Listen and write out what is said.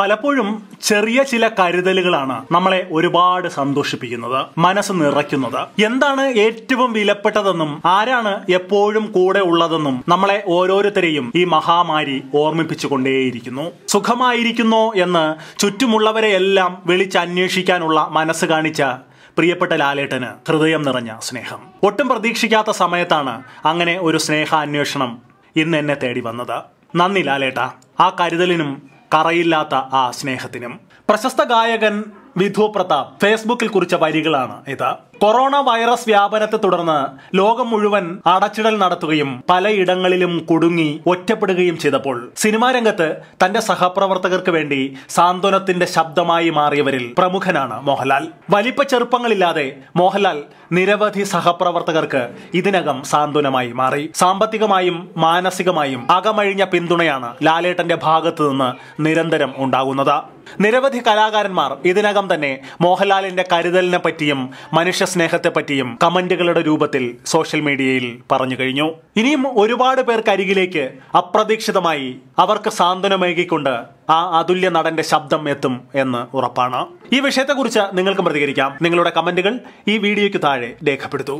പലപ്പോഴും ചെറിയ ചില കരുതലുകളാണ് നമ്മളെ ഒരുപാട് സന്തോഷിപ്പിക്കുന്നത് മനസ്സ് നിറയ്ക്കുന്നത് എന്താണ് ഏറ്റവും വിലപ്പെട്ടതെന്നും ആരാണ് എപ്പോഴും കൂടെ ഉള്ളതെന്നും നമ്മളെ ഓരോരുത്തരെയും ഈ മഹാമാരി ഓർമ്മിപ്പിച്ചുകൊണ്ടേയിരിക്കുന്നു സുഖമായിരിക്കുന്നോ എന്ന് ചുറ്റുമുള്ളവരെ എല്ലാം വിളിച്ചന്വേഷിക്കാനുള്ള മനസ്സ് കാണിച്ച പ്രിയപ്പെട്ട ലാലേട്ടന് ഹൃദയം നിറഞ്ഞ സ്നേഹം ഒട്ടും പ്രതീക്ഷിക്കാത്ത സമയത്താണ് അങ്ങനെ ഒരു സ്നേഹാന്വേഷണം ഇന്ന് എന്നെ തേടി വന്നത് നന്ദി ലാലേട്ട ആ കരുതലിനും കറയില്ലാത്ത ആ സ്നേഹത്തിനും പ്രശസ്ത ഗായകൻ വിധു പ്രതാപ് ഫേസ്ബുക്കിൽ കുറിച്ച വരികളാണ് ഇത് കൊറോണ വൈറസ് വ്യാപനത്തെ തുടർന്ന് ലോകം മുഴുവൻ അടച്ചിടൽ നടത്തുകയും പലയിടങ്ങളിലും കുടുങ്ങി ഒറ്റപ്പെടുകയും ചെയ്തപ്പോൾ സിനിമാ രംഗത്ത് തന്റെ സഹപ്രവർത്തകർക്ക് വേണ്ടി സാന്ത്വനത്തിന്റെ ശബ്ദമായി മാറിയവരിൽ പ്രമുഖനാണ് മോഹൻലാൽ വലിപ്പ ചെറുപ്പങ്ങളില്ലാതെ മോഹൻലാൽ നിരവധി സഹപ്രവർത്തകർക്ക് ഇതിനകം സാന്ത്വനമായി മാറി സാമ്പത്തികമായും മാനസികമായും അകമഴിഞ്ഞ പിന്തുണയാണ് ലാലേട്ടന്റെ ഭാഗത്തു നിന്ന് നിരന്തരം ഉണ്ടാകുന്നത് നിരവധി കലാകാരന്മാർ ഇതിനകം തന്നെ മോഹൻലാലിന്റെ കരുതലിനെ പറ്റിയും മനുഷ്യ സ്നേഹത്തെപ്പറ്റിയും കമന്റുകളുടെ രൂപത്തിൽ സോഷ്യൽ മീഡിയയിൽ പറഞ്ഞു കഴിഞ്ഞു ഇനിയും ഒരുപാട് പേർക്ക് അരികിലേക്ക് അപ്രതീക്ഷിതമായി അവർക്ക് സാന്ത്വനമേകിക്കൊണ്ട് ആ അതുല്യ നടന്റെ ശബ്ദം എത്തും എന്ന് ഉറപ്പാണ് ഈ വിഷയത്തെക്കുറിച്ച് നിങ്ങൾക്കും പ്രതികരിക്കാം നിങ്ങളുടെ കമന്റുകൾ ഈ വീഡിയോയ്ക്ക് താഴെ രേഖപ്പെടുത്തൂ